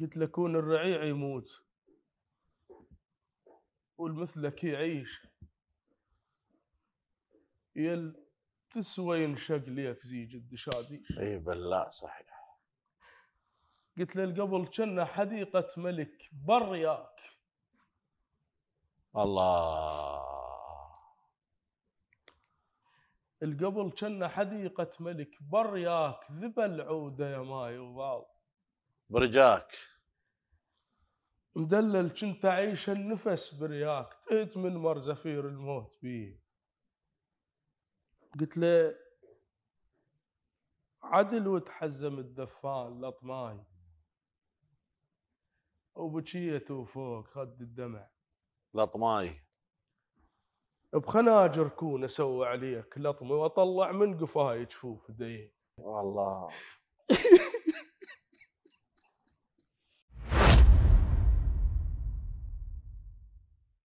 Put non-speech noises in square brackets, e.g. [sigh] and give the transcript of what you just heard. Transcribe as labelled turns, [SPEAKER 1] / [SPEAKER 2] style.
[SPEAKER 1] قلت له كون الرعيع يموت والمثلك يعيش يل تسوى ينشق ليك زي جد شادي اي بالله صحيح قلت له قبل كنا حديقة ملك برياك الله القبل كنا حديقة ملك برياك ذبل عودة يا ماي وباو برجاك مدلل كنت أعيش النفس برياك تهت من مر زفير الموت بيه قلت له عدل وتحزم الدفان لطماي وبكيت وفوق خد الدمع لطماي بخناجر كون اسوي عليك لطمي واطلع من قفاي جفوف دي
[SPEAKER 2] والله [laughs]